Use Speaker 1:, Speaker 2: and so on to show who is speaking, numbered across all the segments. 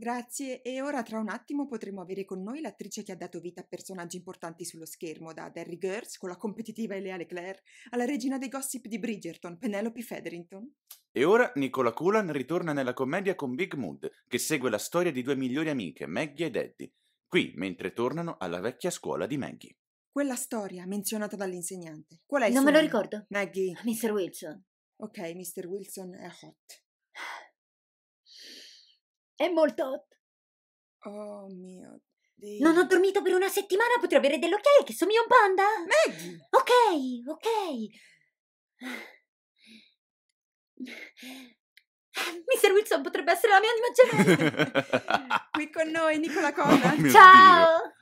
Speaker 1: Grazie, e ora tra un attimo potremo avere con noi l'attrice che ha dato vita a personaggi importanti sullo schermo, da Derry Girls, con la competitiva e leale Claire, alla regina dei gossip di Bridgerton, Penelope Federington.
Speaker 2: E ora Nicola Culan ritorna nella commedia con Big Mood, che segue la storia di due migliori amiche, Maggie e Daddy, qui mentre tornano alla vecchia scuola di Maggie.
Speaker 1: Quella storia menzionata dall'insegnante. Qual è il Non suo me lo nome? ricordo. Maggie. Mr. Wilson. Ok, Mr. Wilson è hot. È molto hot. Oh mio Dio. Non ho dormito per una settimana, potrei avere dell'ok
Speaker 3: che somiglia a un panda. Maggie! Ok, ok.
Speaker 1: Mr. Wilson potrebbe essere la mia anima gemella. Qui con noi Nicola Conrad. Oh Ciao!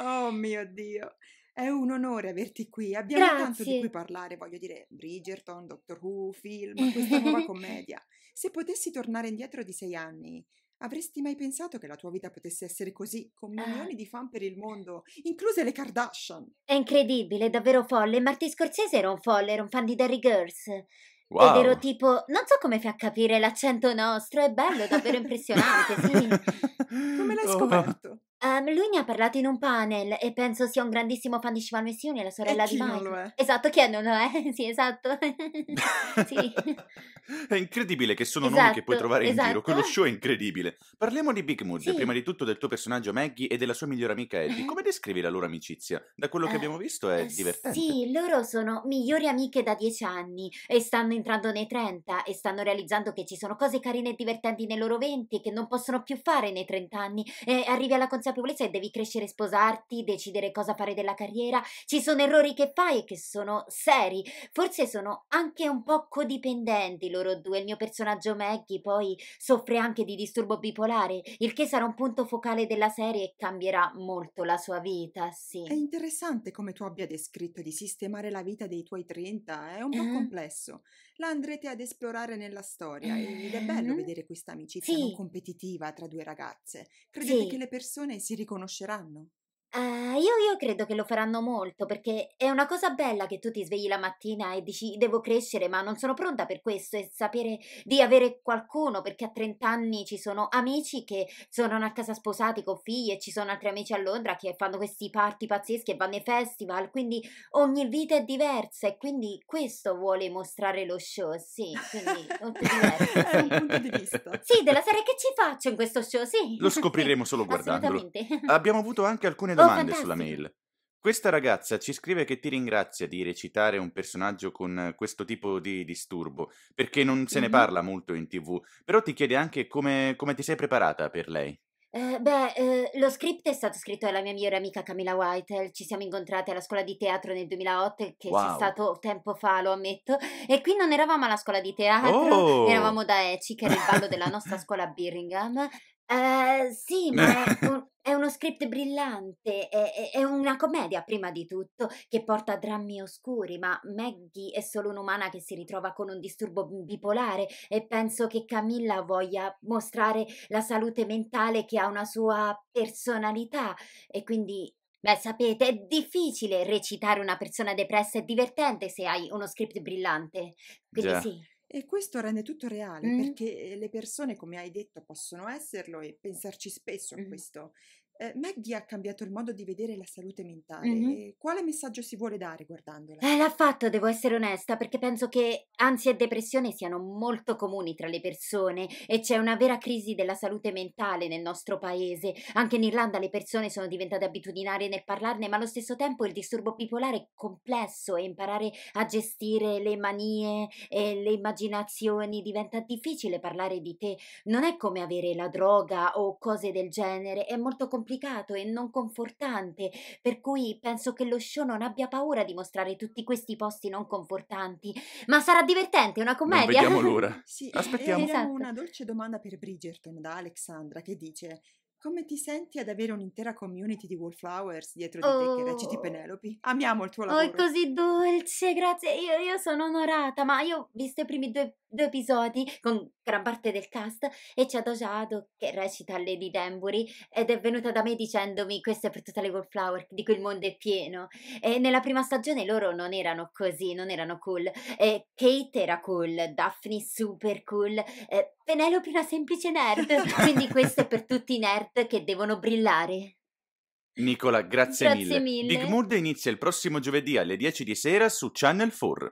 Speaker 1: Dio. Oh mio Dio. È un onore averti qui, abbiamo Grazie. tanto di cui parlare, voglio dire Bridgerton, Doctor Who, film, questa nuova commedia. Se potessi tornare indietro di sei anni, avresti mai pensato che la tua vita potesse essere così, con milioni ah. di fan per il mondo, incluse le Kardashian?
Speaker 3: È incredibile, davvero folle. Marti Scorsese era un folle, era un fan di Derry Girls. Wow. Ed ero tipo, non so come fa a capire l'accento nostro, è bello, davvero impressionante, sì.
Speaker 1: come l'hai oh. scoperto?
Speaker 3: Um, lui ne ha parlato in un panel e penso sia un grandissimo fan di Shival Messione, la sorella e di Mike. Non lo è? Esatto, chi è non lo è? sì, esatto. sì.
Speaker 2: è incredibile che sono esatto, nomi che puoi esatto, trovare esatto. in giro, quello esatto. show è incredibile. Parliamo di Big Mood, sì. prima di tutto del tuo personaggio Maggie e della sua migliore amica Eddie. Come descrivi la loro amicizia? Da quello che uh, abbiamo visto è eh, divertente.
Speaker 3: Sì, loro sono migliori amiche da dieci anni e stanno entrando nei 30 e stanno realizzando che ci sono cose carine e divertenti nei loro 20 che non possono più fare nei 30 anni e arrivi alla consapevolezza consapevolezza e devi crescere, sposarti, decidere cosa fare della carriera. Ci sono errori che fai e che sono seri. Forse sono anche un po' codipendenti loro due. Il mio personaggio Maggie poi soffre anche di disturbo bipolare, il che sarà un punto focale della serie e cambierà molto la sua vita, sì. È
Speaker 1: interessante come tu abbia descritto di sistemare la vita dei tuoi 30, è un po' eh? complesso. La andrete ad esplorare nella storia ed è bello mm-hmm. vedere questa amicizia sì. non competitiva tra due ragazze. Credete sì. che le persone si riconosceranno.
Speaker 3: Eh, io, io credo che lo faranno molto perché è una cosa bella che tu ti svegli la mattina e dici devo crescere ma non sono pronta per questo e sapere di avere qualcuno perché a 30 anni ci sono amici che sono a casa sposati con figli e ci sono altri amici a Londra che fanno questi party pazzeschi e vanno ai festival quindi ogni vita è diversa e quindi questo vuole mostrare lo show sì quindi molto
Speaker 2: diverso è un punto di vista sì della
Speaker 3: serie che ci faccio in questo show sì lo scopriremo solo guardandolo abbiamo
Speaker 2: avuto anche alcune Oh, domande oh, sulla mail. Questa ragazza ci scrive che ti ringrazia di recitare un personaggio con questo tipo di disturbo, perché non se ne parla molto in tv, però ti chiede anche come, come ti sei preparata per lei.
Speaker 3: Eh, beh, eh, lo script è stato scritto dalla mia migliore amica Camilla Whitel, ci siamo incontrate alla scuola di teatro nel 2008, che wow. c'è stato tempo fa, lo ammetto, e qui non eravamo alla scuola di teatro, oh. eravamo da Eci, che era il ballo della nostra scuola a Birmingham, eh, sì, ma è, un- è uno script brillante, è, è- una commedia prima di tutto, che porta a drammi oscuri, ma Maggie è solo un'umana che si ritrova con un disturbo bipolare e penso che Camilla voglia mostrare la salute mentale che ha una sua personalità e quindi... Beh, sapete, è difficile recitare una persona depressa e divertente se hai uno script brillante.
Speaker 2: Quindi Già. sì.
Speaker 1: E questo rende tutto reale mm. perché ehm, le persone, come hai detto, possono esserlo e pensarci spesso a questo eh, Maggie ha cambiato il modo di vedere la salute mentale. Mm-hmm. Quale messaggio si vuole dare guardandola? Eh,
Speaker 3: l'ha fatto, devo essere onesta, perché penso che ansia e depressione siano molto comuni tra le persone e c'è una vera crisi della salute mentale nel nostro paese. Anche in Irlanda le persone sono diventate abitudinarie nel parlarne, ma allo stesso tempo il disturbo bipolare è complesso e imparare a gestire le manie e le immaginazioni diventa difficile parlare di te. Non è come avere la droga o cose del genere, è molto complesso complicato e non confortante, per cui penso che lo show non abbia paura di mostrare tutti questi posti non confortanti. Ma sarà divertente,
Speaker 1: una commedia. Non vediamo l'ora. sì, eh, aspettiamo. Era esatto. una dolce domanda per Bridgerton da Alexandra che dice come ti senti ad avere un'intera community di wallflowers dietro di oh, te che reciti oh. Penelope? Amiamo il tuo lavoro. Oh, è
Speaker 3: così dolce, grazie. Io, io sono onorata, ma io, ho visto i primi due due episodi con gran parte del cast e c'è Dojado che recita Lady Danbury ed è venuta da me dicendomi questo è per tutte le Wallflower di cui il mondo è pieno e nella prima stagione loro non erano così, non erano cool e Kate era cool, Daphne super cool, Penelope una semplice nerd quindi questo è per tutti i nerd che devono brillare
Speaker 2: Nicola, grazie, grazie mille. mille. Big Mood inizia il prossimo giovedì alle 10 di sera su Channel 4.